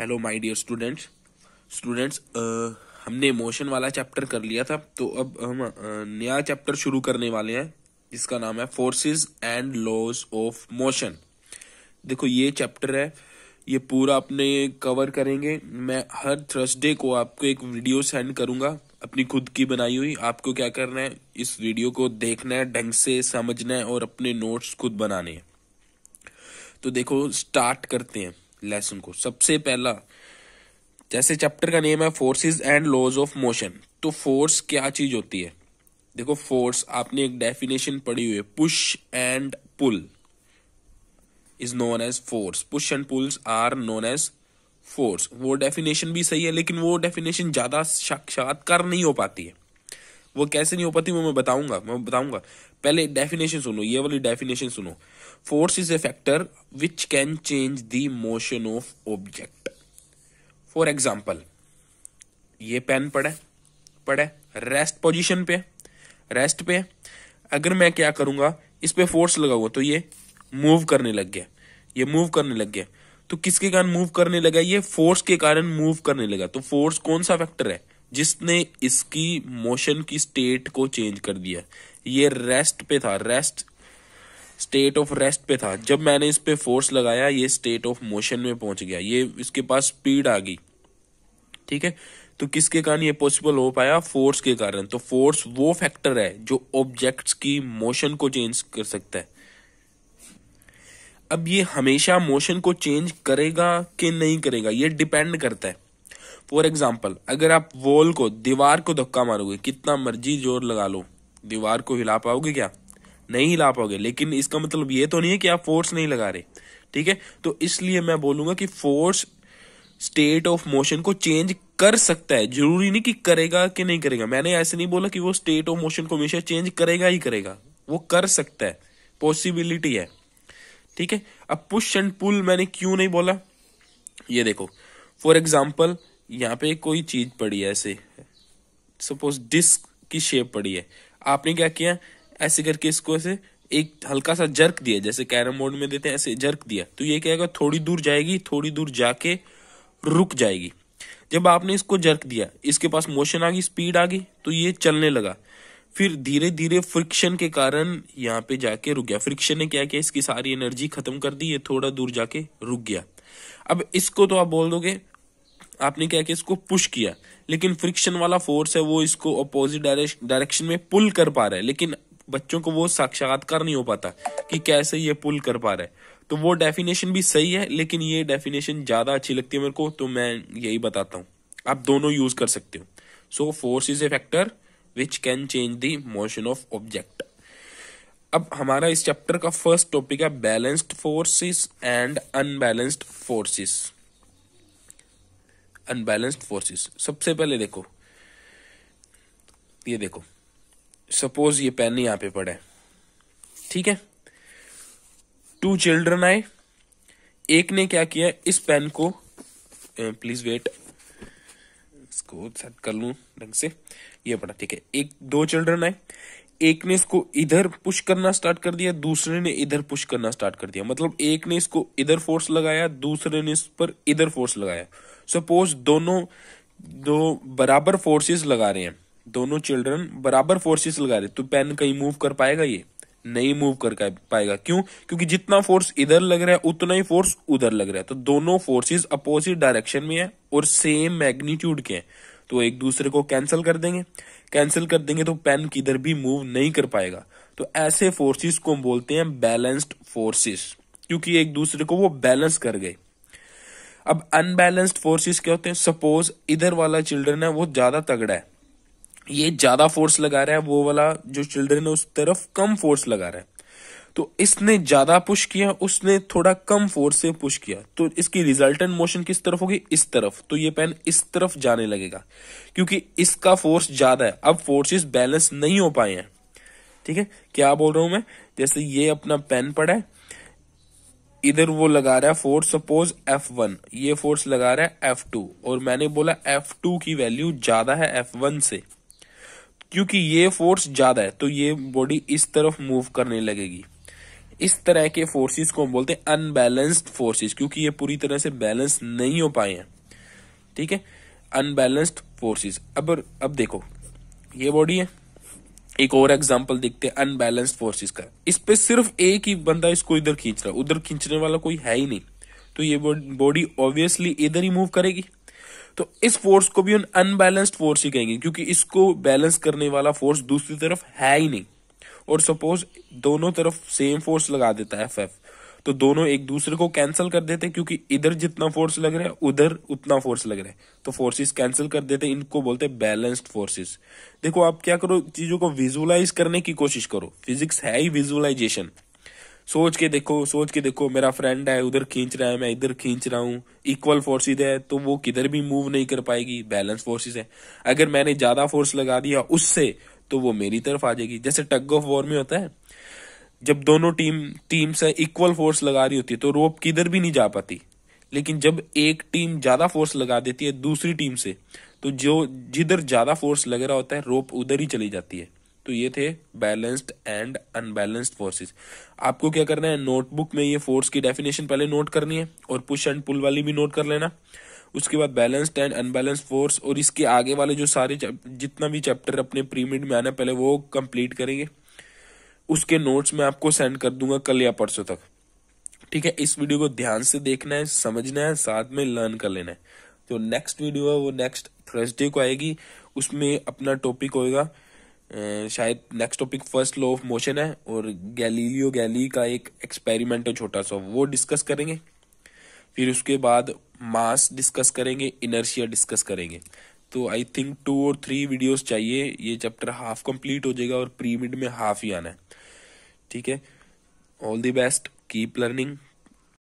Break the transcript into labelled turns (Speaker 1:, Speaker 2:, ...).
Speaker 1: hello my dear students students हमने emotion वाला chapter कर लिया था तो अब हम uh, नया चैप्टर शुरू करने वाले हैं जिसका नाम है forces and laws of motion देखो ये चैप्टर है ये पूरा अपने कवर करेंगे मैं हर थर्सडे को आपको एक वीडियो सेंड करूँगा अपनी खुद की बनाई हुई आपको क्या करना है इस वीडियो को देखना है ढंग से समझना है और अपने नोट्स खुद बनाने हैं तो देखो स्टार्ट करते हैं लेसन को सबसे पहला जैसे चैप्टर का नेम है forces and laws of motion तो फोर्स क्या चीज होती है देखो फोर्स आपने एक डेफिनेशन पढ़ी हुई है push and pull is known as force push and pulls are known as force वो डेफिनेशन भी सही है लेकिन वो डेफिनेशन ज्यादा साक्षात्कार नहीं हो पाती है वो कैसे नहीं हो पाती वो मैं बताऊंगा मैं बताऊंगा पहले डेफिनेशन सुनो ये वाली डेफिनेशन सुनो force is a factor which can change the motion of object for example ये पेन पड़े पड़े रेस्ट पोजिशन पे रेस्ट पे अगर मैं क्या करूंगा इस पे फोर्स लगा हुआ तो ये मूव करने लग गया ये मूव करने लग गया तो किसके कारण मूव करने लगा ये फोर्स के कारण मूव करने लगा तो फोर्स कौन सा फैक्टर है जिसने इसकी मोशन की स्टेट को चेंज कर दिया ये रेस्ट पे था रेस्ट स्टेट ऑफ रेस्ट पे था जब मैंने इस पे फोर्स लगाया ये स्टेट ऑफ मोशन में पहुंच गया ये इसके पास स्पीड आ गई ठीक है तो किसके कारण ये पॉसिबल हो पाया फोर्स के कारण तो फोर्स वो फैक्टर है जो ऑब्जेक्ट्स की मोशन को चेंज कर सकता है अब ये हमेशा मोशन को चेंज करेगा कि नहीं करेगा ये डिपेंड करता है फॉर एग्जाम्पल अगर आप वॉल को दीवार को धक्का मारोगे कितना मर्जी जोर लगा लो दीवार को हिला पाओगे क्या नहीं हिला पाओगे लेकिन इसका मतलब ये तो नहीं है कि आप फोर्स नहीं लगा रहे ठीक है तो इसलिए मैं बोलूंगा कि फोर्स स्टेट ऑफ मोशन को चेंज कर सकता है जरूरी नहीं कि करेगा कि नहीं करेगा मैंने ऐसे नहीं बोला कि वो स्टेट ऑफ मोशन को हमेशा चेंज करेगा ही करेगा वो कर सकता है पॉसिबिलिटी है ठीक है अब पुश एंड पुल मैंने क्यों नहीं बोला ये देखो फॉर एग्जाम्पल यहाँ पे कोई चीज पड़ी है ऐसे सपोज डिस्क की शेप पड़ी है आपने क्या किया ऐसे करके इसको ऐसे एक हल्का सा जर्क दिया जैसे कैरम बोर्ड में देते हैं ऐसे जर्क दिया तो ये क्या होगा थोड़ी दूर जाएगी थोड़ी दूर जाके रुक जाएगी जब आपने इसको जर्क दिया इसके पास मोशन आ गई स्पीड आ गई तो ये चलने लगा फिर धीरे धीरे फ्रिक्शन के कारण यहाँ पे जाके रुक गया फ्रिक्शन ने क्या किया इसकी सारी एनर्जी खत्म कर दी ये थोड़ा दूर जाके रुक गया अब इसको तो आप बोल दोगे आपने क्या किया इसको पुश किया लेकिन फ्रिक्शन वाला फोर्स है वो इसको अपोजिट डायरेक्शन में पुल कर पा रहा है लेकिन बच्चों को वो साक्षात्कार नहीं हो पाता कि कैसे ये पुल कर पा रहा है तो वो डेफिनेशन भी सही है लेकिन ये डेफिनेशन ज़्यादा अच्छी लगती है मेरे को तो मैं यही बताता हूँ आप दोनों यूज़ कर सकते हो so force is a factor which can change the motion of object अब हमारा इस चैप्टर का फर्स्ट टॉपिक है balanced forces and unbalanced forces unbalanced forces सबसे पहले देखो ये देखो सपोज ये पेन यहाँ पे पड़ा है ठीक है टू चिल्ड्रन आए एक ने क्या किया इस पेन को प्लीज वेट इसको सेट कर लू ढंग से ये पड़ा ठीक है एक दो चिल्ड्रन आए एक ने इसको इधर पुश करना स्टार्ट कर दिया दूसरे ने इधर पुश करना स्टार्ट कर दिया मतलब एक ने इसको इधर फोर्स लगाया दूसरे ने इस पर इधर फोर्स लगाया सपोज दोनों दो बराबर फोर्सेस लगा रहे हैं दोनों चिल्ड्रन बराबर फोर्सेस लगा रहे तो पेन कहीं मूव कर पाएगा ये नहीं मूव कर पाएगा क्यों क्योंकि जितना फोर्स इधर लग रहा है उतना ही फोर्स उधर लग रहा है तो दोनों फोर्सेस अपोजिट डायरेक्शन में है और सेम मैग्नीट्यूड के हैं तो एक दूसरे को कैंसिल कर देंगे कैंसिल कर देंगे तो पेन किधर भी मूव नहीं कर पाएगा तो ऐसे फोर्सेस को हम बोलते हैं बैलेंस्ड फोर्सेस क्योंकि एक दूसरे को वो बैलेंस कर गए अब अनबैलेंस्ड फोर्सेस क्या होते हैं सपोज इधर वाला चिल्ड्रन है वो ज्यादा तगड़ा है ये ज्यादा फोर्स लगा रहा है वो वाला जो चिल्ड्रन है उस तरफ कम फोर्स लगा रहा है तो इसने ज्यादा पुश किया उसने थोड़ा कम फोर्स से पुश किया तो इसकी रिजल्टेंट मोशन किस तरफ होगी इस तरफ तो ये पेन इस तरफ जाने लगेगा क्योंकि इसका फोर्स ज्यादा है अब फोर्सेस बैलेंस नहीं हो पाए हैं ठीक है क्या बोल रहा हूं मैं जैसे ये अपना पेन पड़ा है इधर वो लगा रहा है फोर्स सपोज एफ वन ये फोर्स लगा रहा है एफ टू और मैंने बोला एफ टू की वैल्यू ज्यादा है एफ वन से क्योंकि ये फोर्स ज्यादा है तो ये बॉडी इस तरफ मूव करने लगेगी इस तरह के फोर्सेस को हम बोलते हैं अनबैलेंस्ड फोर्सेस क्योंकि ये पूरी तरह से बैलेंस नहीं हो पाए हैं ठीक है अनबैलेंस्ड फोर्सेस अब अब देखो ये बॉडी है एक और एग्जाम्पल देखते हैं अनबैलेंस्ड फोर्सेस का इस पे सिर्फ एक ही बंदा इसको इधर खींच रहा है उधर खींचने वाला कोई है ही नहीं तो ये बॉडी ऑब्वियसली इधर ही मूव करेगी तो इस फोर्स को भी हम अनबैलेंस्ड फोर्स ही कहेंगे क्योंकि इसको बैलेंस करने वाला फोर्स दूसरी तरफ है ही नहीं और सपोज दोनों तरफ सेम फोर्स लगा देता है एफ तो दोनों एक दूसरे को कैंसिल कर देते हैं क्योंकि इधर जितना फोर्स लग रहा है उधर उतना फोर्स लग रहा है तो फोर्सेस कैंसिल कर देते इनको बोलते हैं बैलेंस्ड फोर्सेस देखो आप क्या करो चीजों को विजुअलाइज करने की कोशिश करो फिजिक्स है ही विजुअलाइजेशन सोच के देखो सोच के देखो मेरा फ्रेंड है उधर खींच रहा है मैं इधर खींच रहा हूँ इक्वल फोर्सेज है तो वो किधर भी मूव नहीं कर पाएगी बैलेंस फोर्सेज है अगर मैंने ज्यादा फोर्स लगा दिया उससे तो वो मेरी तरफ आ जाएगी जैसे टग ऑफ वॉर में होता है जब दोनों टीम टीम से इक्वल फोर्स लगा रही होती है तो रोप किधर भी नहीं जा पाती लेकिन जब एक टीम ज्यादा फोर्स लगा देती है दूसरी टीम से तो जो जिधर ज्यादा फोर्स लग रहा होता है रोप उधर ही चली जाती है तो ये थे बैलेंस्ड एंड अनबैलेंस्ड फोर्सेस आपको क्या करना है नोटबुक में ये फोर्स की डेफिनेशन पहले नोट करनी है और पुश एंड पुल वाली भी नोट कर लेना उसके बाद बैलेंस्ड एंड अनबैलेंस्ड फोर्स और इसके आगे वाले जो सारे जितना भी चैप्टर अपने प्रीमिड में आना पहले वो कंप्लीट करेंगे उसके नोट्स मैं आपको सेंड कर दूंगा कल या परसों तक ठीक है इस वीडियो को ध्यान से देखना है समझना है साथ में लर्न कर लेना है जो नेक्स्ट वीडियो है वो नेक्स्ट थर्सडे को आएगी उसमें अपना टॉपिक होएगा Uh, शायद next topic first law of motion है और गैलीलियो गैली का एक एक्सपेरिमेंट है छोटा सा वो डिस्कस करेंगे फिर उसके बाद मास डिस्कस करेंगे इनर्शिया डिस्कस करेंगे तो आई थिंक टू और थ्री वीडियोस चाहिए ये चैप्टर हाफ कंप्लीट हो जाएगा और प्री मिड में हाफ ही आना है ठीक है all the best keep learning